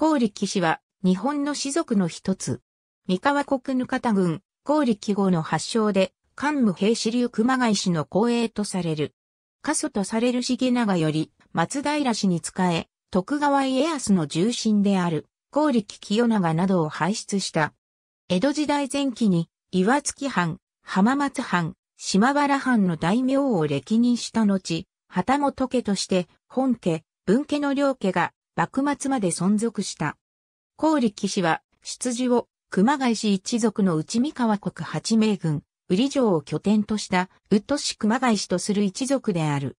高力氏は日本の士族の一つ。三河国ぬ方軍、高力号の発祥で、関武平氏流熊谷氏の後裔とされる。過疎とされる重長より、松平氏に仕え、徳川家康の重臣である、高力清長などを輩出した。江戸時代前期に、岩月藩、浜松藩、島原藩の大名を歴任した後、旗本家として、本家、文家の両家が幕末まで存続した。高力士は、出自を熊谷氏一族の内三河国八名軍、売り城を拠点としたうっとし熊谷氏とする一族である。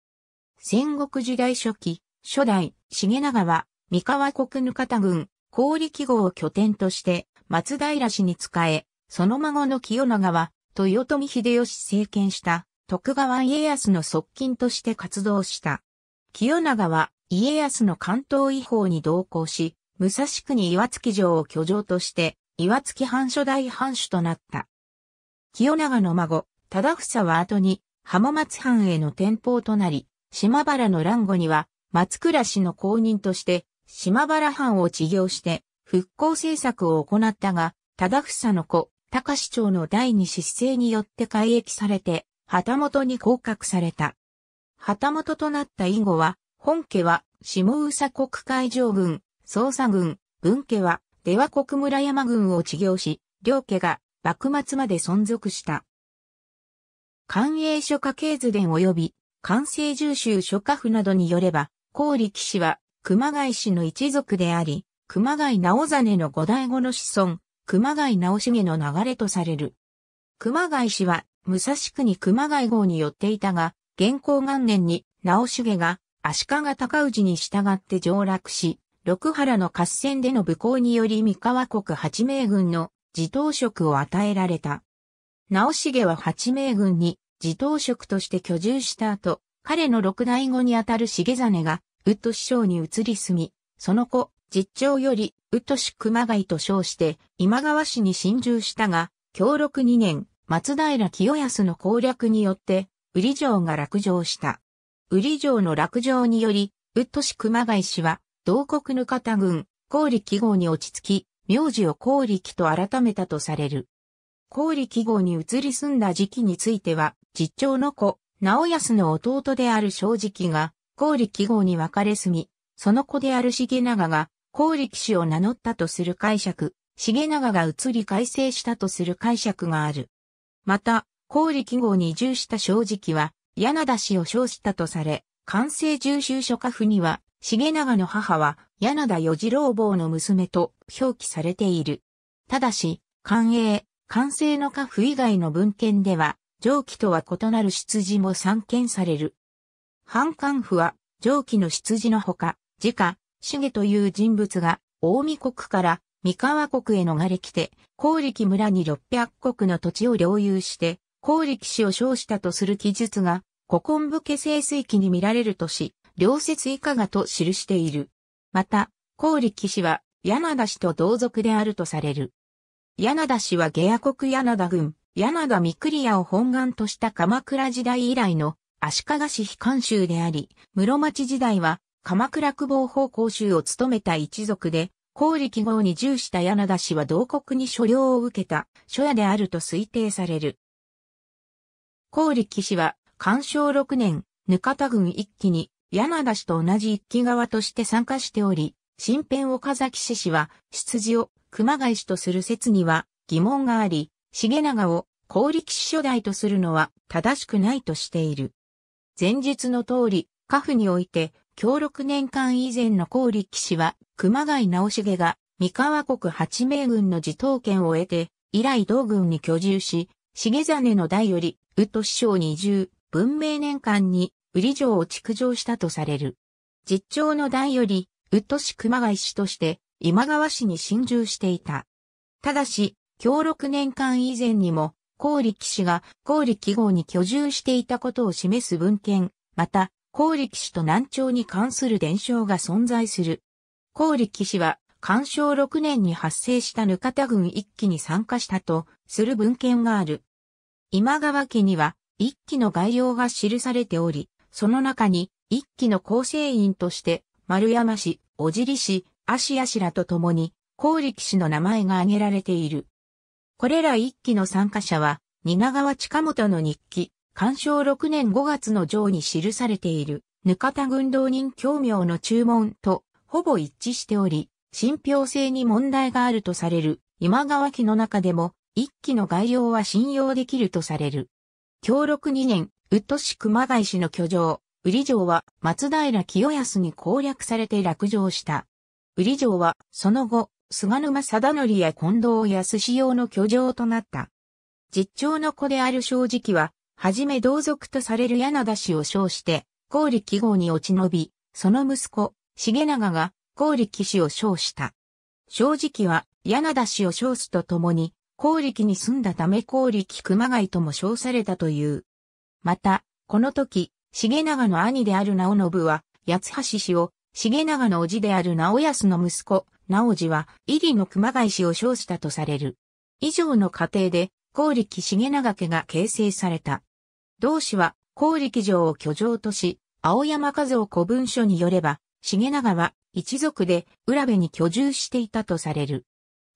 戦国時代初期、初代、重長は、三河国ぬ方軍、高力号を拠点として、松平氏に仕え、その孫の清長は、豊臣秀吉政権した、徳川家康の側近として活動した。清永は、家康の関東違法に同行し、武蔵国岩月城を居城として、岩月藩初代藩主となった。清長の孫、忠房は後に、浜松藩への転封となり、島原の乱後には、松倉氏の公認として、島原藩を治業して、復興政策を行ったが、忠房の子、高市長の第二失政によって改易されて、旗本に降格された。旗本となった以後は、本家は下宇佐国海上軍、捜査軍、文家は出羽国村山軍を治療し、両家が幕末まで存続した。官営諸家系図伝及び官政重州諸家府などによれば、高力士は熊谷氏の一族であり、熊谷直実の五代後の子孫、熊谷直重の流れとされる。熊谷氏は武蔵区に熊谷号によっていたが、現行元年に直重が足利高氏に従って上洛し、六原の合戦での武功により三河国八名軍の自頭職を与えられた。直重は八名軍に自頭職として居住した後、彼の六代後にあたる重実が、宇ッド師匠に移り住み、その後、実長より、宇ッ市熊谷と称して、今川氏に侵入したが、協力2年、松平清康の攻略によって、売り城が落城した。ウリ城の落城により、ウッド市熊谷氏は、同国ぬ方軍、高力号に落ち着き、名字を高力と改めたとされる。高力号に移り住んだ時期については、実長の子、直康の弟である正直が、高力号に分かれ住み、その子である重長が、高力氏を名乗ったとする解釈、重長が移り改正したとする解釈がある。また、高力号に移住した正直は、柳田氏を称したとされ、関西重修書家府には、重長の母は柳田与次郎坊の娘と表記されている。ただし、官営、関西の家府以外の文献では、上記とは異なる出自も散見される。反官府は、上記の出自のほか、自家、重という人物が、大見国から三河国へ逃れ来て、高力村に600国の土地を領有して、高力士を称したとする記述が、古今武家清水記に見られるとし、両説以下がと記している。また、高力士は、柳田氏と同族であるとされる。柳田氏は下野国柳田軍、柳田三栗屋を本願とした鎌倉時代以来の足利市非官衆であり、室町時代は鎌倉久保法公衆を務めた一族で、高力号に従した柳田氏は同国に所領を受けた、諸屋であると推定される。高力士は、干渉6年、ぬかた軍一期に、柳田氏と同じ一期側として参加しており、新編岡崎氏氏は、出自を熊谷氏とする説には疑問があり、重長を高力士初代とするのは正しくないとしている。前述の通り、家父において、協力年間以前の高力士は、熊谷直重が三河国八名軍の自統権を得て、以来同軍に居住し、重真の代より、宇都師匠移住、文明年間に、売り城を築城したとされる。実朝の代より、ッド氏熊谷市として、今川市に侵入していた。ただし、協六年間以前にも、高力氏が高力号に居住していたことを示す文献、また、高力氏と南朝に関する伝承が存在する。高力氏は、干渉6年に発生したぬかた軍一揆に参加したとする文献がある。今川家には一期の概要が記されており、その中に一期の構成員として丸山氏、小尻氏、足屋氏らと共に、高力氏の名前が挙げられている。これら一期の参加者は、蜷川近本の日記、鑑賞6年5月の上に記されている、ぬかた軍道人教名の注文と、ほぼ一致しており、信憑性に問題があるとされる、今川家の中でも、一期の概要は信用できるとされる。協力2年、宇都市熊谷市の居城、売城は松平清康に攻略されて落城した。売城はその後、菅沼貞則や近藤康用の居城となった。実長の子である正直は、はじめ同族とされる柳田氏を称して、高力号に落ち延び、その息子、重長が高力氏を称した。正直は柳田氏を称すとともに、光力に住んだため光力熊谷とも称されたという。また、この時、重長の兄である直信は、八橋氏を、重長の叔父である直安の息子、直次は、入りの熊谷氏を称したとされる。以上の過程で、光力重長家が形成された。同氏は、光力城を居城とし、青山和夫古文書によれば、重長は一族で浦部に居住していたとされる。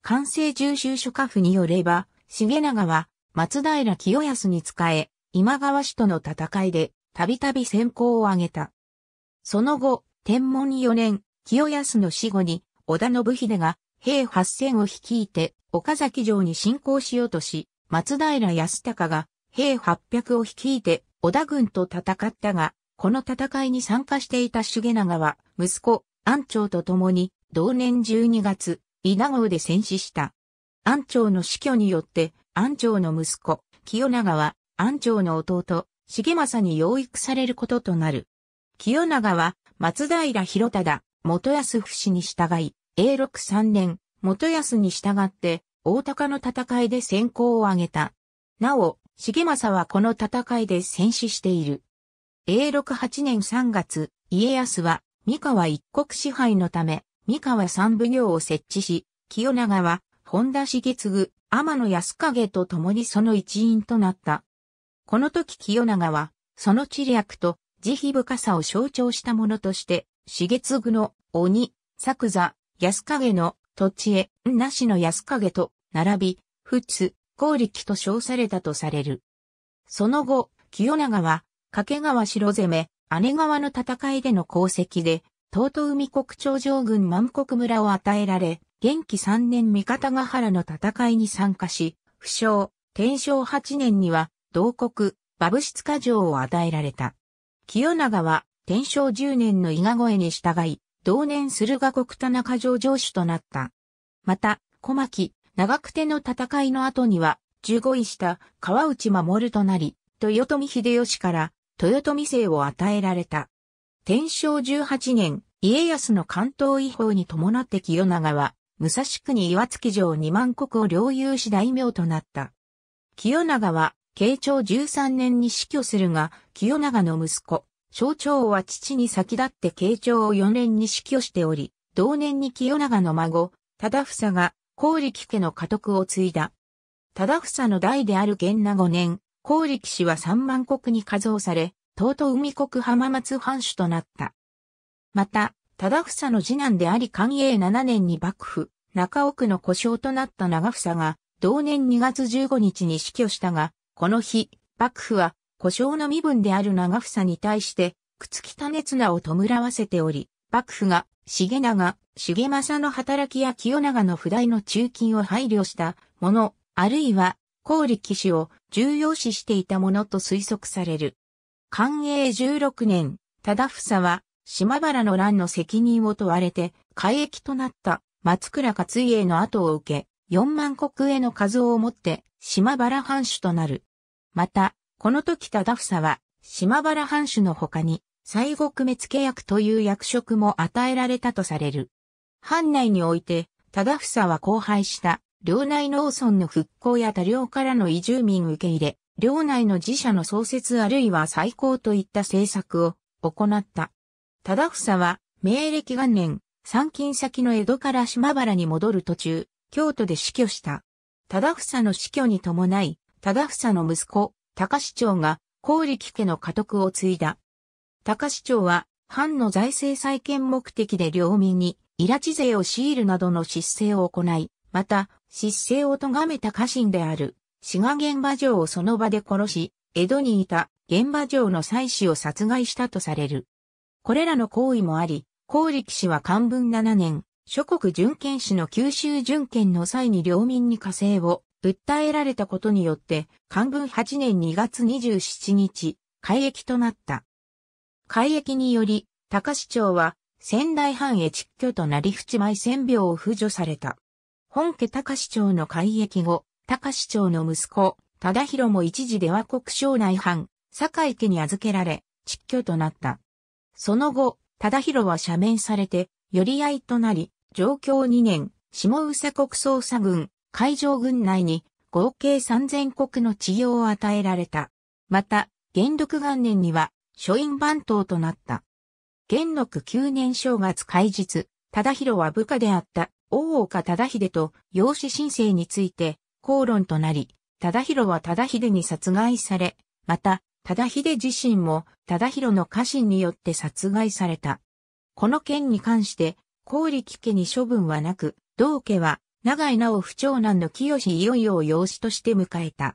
完成重修書家府によれば、重長は松平清康に仕え、今川氏との戦いで、たびたび先行を挙げた。その後、天文4年、清康の死後に、織田信秀が、兵8000を率いて、岡崎城に侵攻しようとし、松平康隆が、兵800を率いて、織田軍と戦ったが、この戦いに参加していた重長は、息子、安長と共に、同年12月、稲郷で戦死した。安長の死去によって、安長の息子、清永は、安長の弟、重政に養育されることとなる。清永は、松平広忠、元康不死に従い、永禄三年、元康に従って、大高の戦いで先行を挙げた。なお、重政はこの戦いで戦死している。永禄8年3月、家康は、三河一国支配のため、三河三奉行を設置し、清長は、本田重次、天野安景と共にその一員となった。この時清長は、その知略と慈悲深さを象徴したものとして、重次の鬼、作座、安景の土地へ、なしの安景と並び、仏、光力と称されたとされる。その後、清長は、掛川城攻め、姉川の戦いでの功績で、東都海国長城軍満国村を与えられ、元気3年三方ヶ原の戦いに参加し、不傷、天正8年には、同国、馬武室城を与えられた。清長は、天正10年の伊賀越えに従い、同年駿河国田中城城主となった。また、小牧、長久手の戦いの後には、15位した川内守となり、豊臣秀吉から豊臣姓を与えられた。天正18年、家康の関東違法に伴って清長は、武蔵国岩月城二万国を領有し大名となった。清長は、慶長13年に死去するが、清長の息子、象徴は父に先立って慶長を4年に死去しており、同年に清長の孫、忠房が、高力家の家督を継いだ。忠房の代である源那5年、高力氏は三万国に加増され、東都海国浜松藩主となった。また、忠房の次男であり寛永7年に幕府、中奥の故障となった長房が、同年2月15日に死去したが、この日、幕府は、故障の身分である長房に対して、朽木種綱を弔わせており、幕府が、重長、重政の働きや清長の不代の中金を配慮したもの、あるいは、高力士を重要視していたものと推測される。寛永16年、忠房は、島原の乱の責任を問われて、海役となった松倉勝家の後を受け、4万国への数をもって島原藩主となる。また、この時忠房は島原藩主の他に、西国目付役という役職も与えられたとされる。藩内において、忠房は荒廃した、領内農村の復興や多領からの移住民受け入れ、領内の自社の創設あるいは再興といった政策を行った。忠房は、明暦元年、参勤先の江戸から島原に戻る途中、京都で死去した。忠房の死去に伴い、忠房の息子、高市長が、高力家の家督を継いだ。高市長は、藩の財政再建目的で領民に、イラチ税を強いるなどの失政を行い、また、失政を咎めた家臣である滋賀現場城をその場で殺し、江戸にいた現場城の妻子を殺害したとされる。これらの行為もあり、高力士は漢文7年、諸国準権士の九州準権の際に領民に加勢を訴えられたことによって、漢文8年2月27日、改役となった。改役により、高市長は仙台藩へ蟄居となり淵前千病を扶助された。本家高市長の改役後、高市長の息子、忠弘も一時では国省内藩、堺家に預けられ、蟄居となった。その後、忠弘は赦免されて、寄り合いとなり、上京2年、下宇佐国捜査軍、海上軍内に合計3000国の治療を与えられた。また、元禄元年には、書院番頭となった。元禄9年正月開日、忠弘は部下であった大岡忠秀と養子申請について、口論となり、忠宏は忠秀に殺害され、また、忠秀自身も忠宏の家臣によって殺害された。この件に関して、高力家に処分はなく、同家は、長井直不長男の清いよいよを養子として迎えた。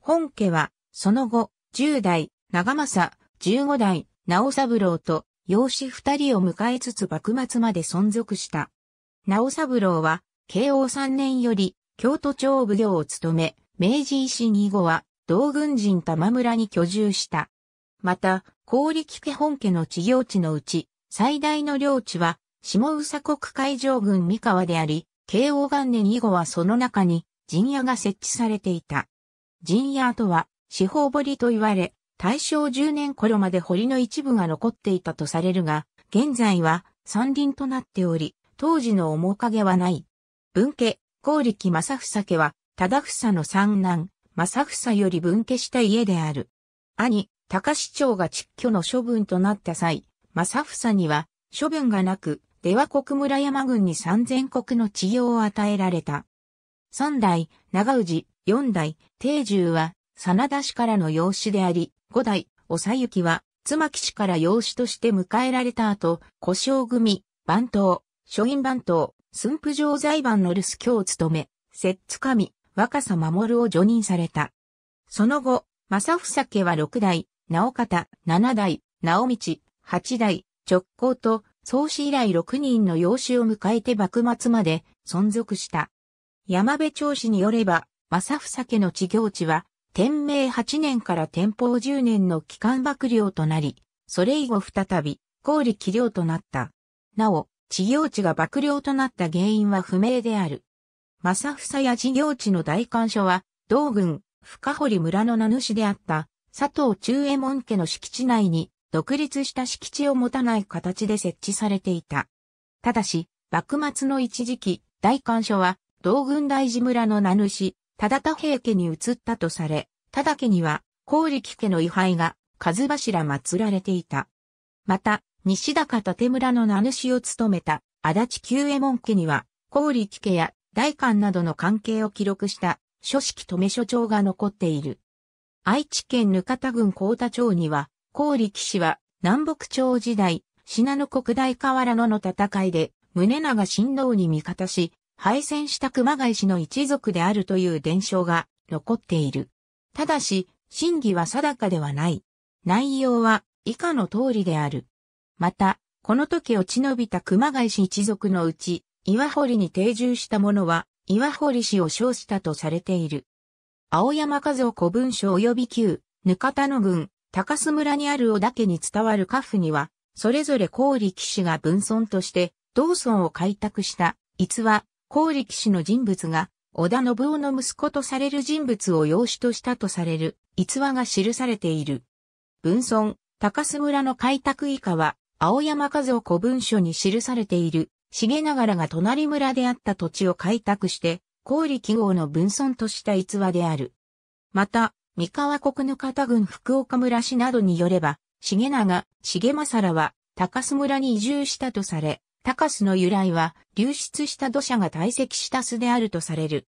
本家は、その後、10代、長政、15代、直三郎と、養子二人を迎えつつ幕末まで存続した。直三郎は、慶応3年より、京都町奉行を務め、明治維新以後は、道軍人玉村に居住した。また、氷力家本家の地業地のうち、最大の領地は、下宇佐国海上軍三河であり、慶応元年以後はその中に、陣屋が設置されていた。陣屋とは、四方堀と言われ、大正10年頃まで堀の一部が残っていたとされるが、現在は山林となっており、当時の面影はない。文家、光力正房家は、忠房の三男、正房より分家した家である。兄、高市長が蟄居の処分となった際、正房には、処分がなく、出羽国村山郡に三千国の治療を与えられた。三代、長氏、四代、定住は、真田氏からの養子であり、五代、おさゆきは、妻木氏から養子として迎えられた後、故障組、番頭、書院番頭、駿府城財番の留守居を務め、摂津神、若狭守を除任された。その後、正房家は六代、直方、七代、直道、八代、直行と、創始以来六人の養子を迎えて幕末まで存続した。山部長氏によれば、正房家の地行地は、天明八年から天保十年の期間幕僚となり、それ以後再び、高利器量となった。なお、事業地が幕僚となった原因は不明である。正房や事業地の代官所は、同軍、深堀村の名主であった、佐藤忠右衛門家の敷地内に、独立した敷地を持たない形で設置されていた。ただし、幕末の一時期、代官所は、同軍大寺村の名主、忠田平家に移ったとされ、忠家には、光力家の位牌が、数柱祀られていた。また、西高建村の名主を務めた、足立久右衛門家には、高力家や大官などの関係を記録した書式留所長が残っている。愛知県ぬかた郡高田町には、高騎氏は南北朝時代、信濃国大河原野の戦いで、宗長親王に味方し、敗戦した熊谷氏の一族であるという伝承が残っている。ただし、真偽は定かではない。内容は以下の通りである。また、この時落ち延びた熊谷氏一族のうち、岩堀に定住した者は、岩堀氏を称したとされている。青山和夫古文書及び旧、ぬかたの郡、高須村にある小田家に伝わる家父には、それぞれ高力士が分村として、同村を開拓した、逸話、高力士の人物が、織田信夫の息子とされる人物を養子としたとされる、逸話が記されている。文村、高須村の開拓以下は、青山和夫古文書に記されている、重長が隣村であった土地を開拓して、高利記号の分村とした逸話である。また、三河国の方郡福岡村市などによれば、重長、重政は、高須村に移住したとされ、高須の由来は、流出した土砂が堆積した巣であるとされる。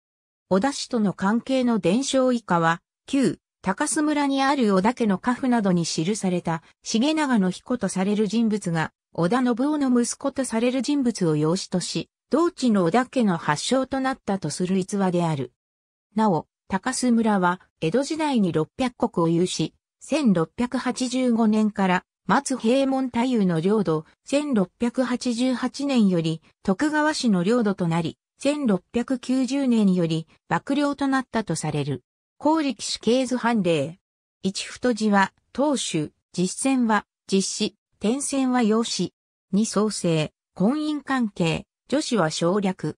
小田氏との関係の伝承以下は、旧、高須村にある織田家の家父などに記された、重長の彦とされる人物が、織田信夫の息子とされる人物を養子とし、同地の織田家の発祥となったとする逸話である。なお、高須村は、江戸時代に600国を有し、1685年から松平門太夫の領土、1688年より徳川氏の領土となり、1690年より幕領となったとされる。高力士系図判例。一太字は、当主、実践は、実施、転戦は用紙。二創生、婚姻関係、女子は省略。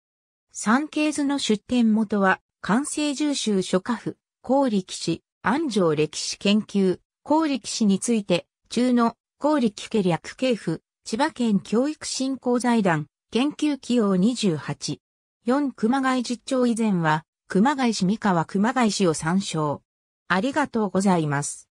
三系図の出典元は、関西重州諸家府、高力士、安城歴史研究、高力士について、中の、高力家略系譜、千葉県教育振興財団、研究企業28。四熊谷実長以前は、熊谷市三河熊谷市を参照。ありがとうございます。